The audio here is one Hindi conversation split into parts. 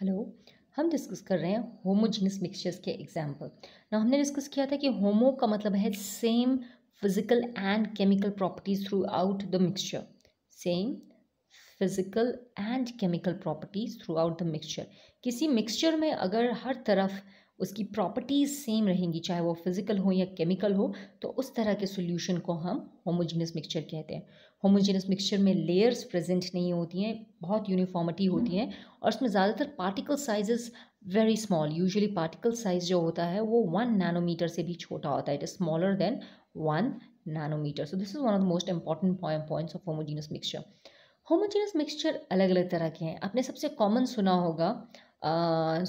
हेलो हम डिस्कस कर रहे हैं होमोजीनस मिक्सचर्स के एग्जाम्पल ना हमने डिस्कस किया था कि होमो का मतलब है same physical and chemical properties throughout the mixture same physical and chemical properties throughout the mixture किसी मिक्सचर में अगर हर तरफ उसकी प्रॉपर्टीज़ सेम रहेंगी चाहे वो फिज़िकल हो या केमिकल हो तो उस तरह के सोल्यूशन को हम होमोजेनस मिक्सचर कहते हैं होमोजिनस मिक्सचर में लेयर्स प्रेजेंट नहीं होती हैं बहुत यूनिफॉर्मिटी होती हम्म। हैं और उसमें ज़्यादातर particle sizes very small usually particle size जो होता है वो वन नैनोमीटर से भी छोटा होता है it is smaller than one nanometer so this is one of the most important points of homogeneous mixture homogeneous mixture अलग अलग तरह के हैं आपने सबसे कॉमन सुना होगा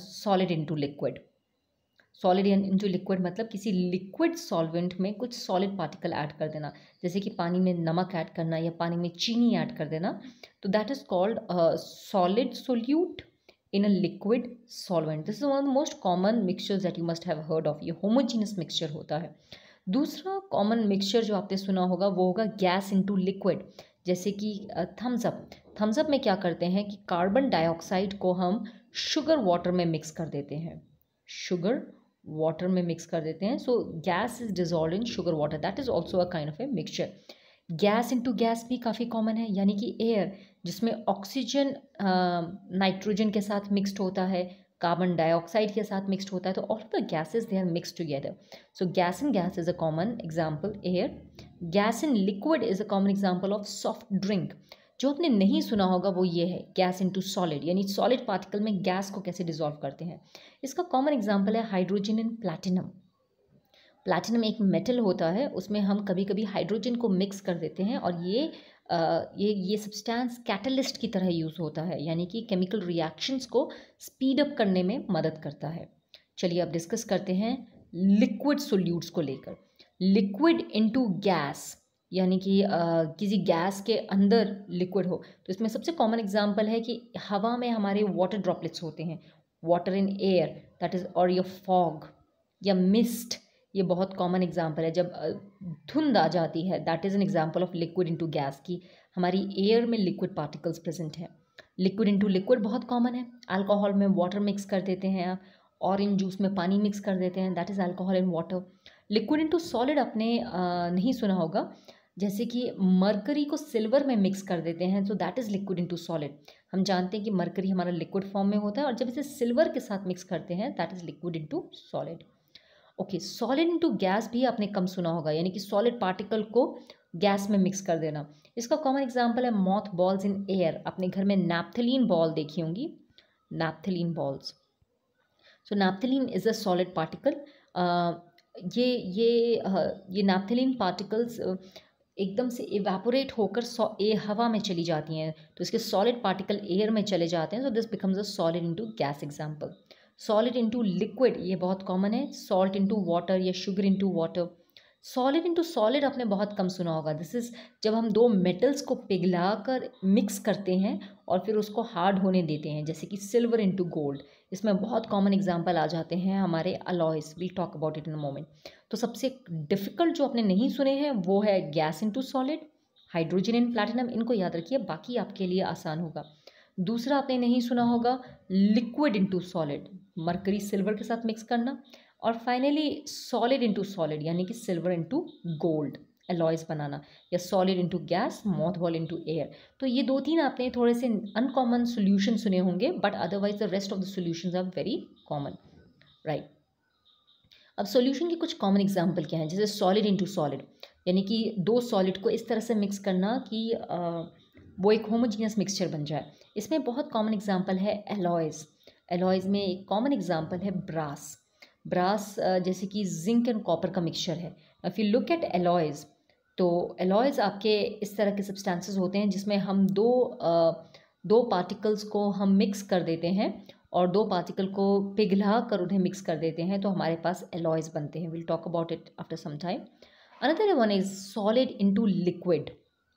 solid into liquid solid into liquid मतलब किसी लिक्विड सॉल्वेंट में कुछ सॉलिड पार्टिकल ऐड कर देना जैसे कि पानी में नमक ऐड करना या पानी में चीनी ऐड कर देना तो that is called solid solute in a liquid solvent this is one of the most common mixtures that you must have heard of ये होमोजीनियस मिक्सचर होता है दूसरा कॉमन मिक्सचर जो आपने सुना होगा वो होगा गैस इंटू लिक्विड जैसे कि थम्सअप थम्सअप में क्या करते हैं कि कार्बन डाइऑक्साइड को हम शुगर वाटर में मिक्स कर देते हैं शुगर वाटर में मिक्स कर देते हैं so gas is dissolve in sugar water that is also a kind of a mixture gas into gas भी काफ़ी कॉमन है यानी कि एयर जिसमें ऑक्सीजन नाइट्रोजन के साथ मिक्सड होता है कार्बन डाइऑक्साइड के साथ मिक्सड होता है तो all the gases they are mix together so gas in gas is a common example air gas in liquid is a common example of soft drink जो आपने नहीं सुना होगा वो ये है गैस इनटू सॉलिड यानी सॉलिड पार्टिकल में गैस को कैसे डिजॉल्व करते हैं इसका कॉमन एग्जाम्पल है हाइड्रोजन एंड प्लैटिनम प्लैटिनम एक मेटल होता है उसमें हम कभी कभी हाइड्रोजन को मिक्स कर देते हैं और ये आ, ये ये सब्सटेंस कैटलिस्ट की तरह यूज़ होता है यानी कि केमिकल रिएक्शंस को स्पीड अप करने में मदद करता है चलिए अब डिस्कस करते हैं लिक्विड सोल्यूट्स को लेकर लिक्विड इनटू गैस यानी कि किसी गैस के अंदर लिक्विड हो तो इसमें सबसे कॉमन एग्जाम्पल है कि हवा में हमारे वाटर ड्रॉपलेट्स होते हैं water in air that is और योर फॉग या मिस्ट ये बहुत कॉमन एग्जाम्पल है जब धुंध आ जाती है that is an example of liquid into gas की हमारी एयर में लिक्विड पार्टिकल्स प्रेजेंट है लिक्विड इंटू लिक्विड बहुत कॉमन है अल्कोहल में वाटर मिक्स कर देते हैं आप ऑरेंज जूस में पानी मिक्स कर देते हैं that is alcohol in water liquid into तो सॉलिड आपने नहीं सुना होगा जैसे कि मरकरी को सिल्वर में मिक्स कर देते हैं तो that is liquid into solid हम जानते हैं कि मरकरी हमारा लिक्विड फॉर्म में होता है और जब इसे सिल्वर के साथ मिक्स करते हैं that is liquid into solid okay solid into gas भी आपने कम सुना होगा यानी कि सॉलिड पार्टिकल को गैस में मिक्स कर देना इसका कॉमन एग्जाम्पल है मॉथ बॉल्स इन एयर अपने घर में नैप्थलीन बॉल देखी होंगी naphthalene balls so naphthalene is a solid particle ये ये ये नैप्थेलिन पार्टिकल्स एकदम से एवेपोरेट होकर ए हवा में चली जाती हैं तो इसके सॉलिड पार्टिकल एयर में चले जाते हैं so this becomes a solid into gas example solid into liquid ये बहुत कॉमन है सॉल्ट इनटू वाटर या sugar into water solid into solid आपने बहुत कम सुना होगा दिस इज़ जब हम दो मेटल्स को पिघला कर मिक्स करते हैं और फिर उसको हार्ड होने देते हैं जैसे कि सिल्वर इनटू गोल्ड इसमें बहुत कॉमन एग्जांपल आ जाते हैं हमारे alloys will talk about it in moment तो सबसे डिफ़िकल्ट जो आपने नहीं सुने हैं वो है gas into solid hydrogen and platinum इनको याद रखिए बाकी आपके लिए आसान होगा दूसरा आपने नहीं सुना होगा liquid into solid mercury silver के साथ मिक्स करना और फाइनली सॉलिड इनटू सॉलिड यानी कि सिल्वर इनटू गोल्ड एलॉयज बनाना या solid into gas moth ball into air तो ये दो तीन आपने थोड़े से अनकॉमन सोल्यूशन सुने होंगे but otherwise the rest of the solution are very common right अब सोल्यूशन के कुछ कॉमन एग्जाम्पल क्या हैं जैसे सॉलिड इंटू सॉलिड यानी कि दो सॉलिड को इस तरह से मिक्स करना कि वो एक होमोजीनियस मिक्सचर बन जाए इसमें बहुत कॉमन एग्जाम्पल है एलॉयज़ एलॉयज़ में एक कॉमन एग्जाम्पल है ब्रास ब्रास uh, जैसे कि जिंक एंड कॉपर का मिक्सचर है if you look at alloys तो एलॉयज़ आपके इस तरह के सब्सटेंसेस होते हैं जिसमें हम दो uh, दो पार्टिकल्स को हम मिक्स कर देते हैं और दो पार्टिकल को पिघला कर उन्हें मिक्स कर देते हैं तो हमारे पास एलॉयज़ बनते हैं will talk about it after some time another one is solid into liquid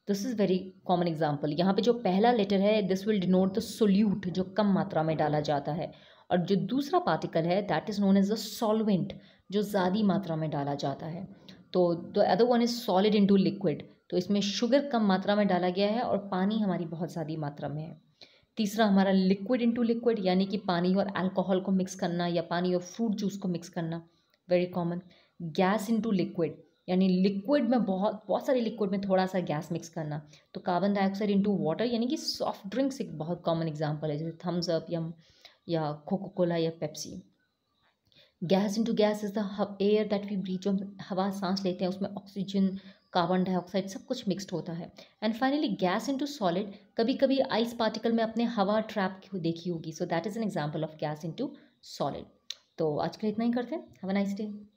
this is very common example यहाँ पे जो पहला लेटर है this will denote the solute जो कम मात्रा में डाला जाता है और जो दूसरा पार्टिकल है that is known as a solvent जो ज़्यादा मात्रा में डाला जाता है तो the other one is solid into liquid तो इसमें शुगर कम मात्रा में डाला गया है और पानी हमारी बहुत ज़्यादा मात्रा में है तीसरा हमारा लिक्विड इंटू लिक्विड यानी कि पानी और अल्कोहल को मिक्स करना या पानी और फ्रूट जूस को मिक्स करना very common gas into liquid यानी लिक्विड में बहुत बहुत सारे लिक्विड में थोड़ा सा गैस मिक्स करना तो कार्बन डाइऑक्साइड इंटू वाटर यानी कि सॉफ्ट ड्रिंक्स एक बहुत कॉमन एग्जाम्पल है जैसे थम्स अप या या कोको कोला या Pepsi gas into gas is the air that we breathe जो हवा सांस लेते हैं उसमें ऑक्सीजन कार्बन डाइऑक्साइड सब कुछ मिक्सड होता है and finally gas into solid कभी कभी आइस पार्टिकल में अपने हवा ट्रैप देखी होगी so that is an example of gas into solid तो आज के लिए इतना ही करते हैं हैव अ नाइस डे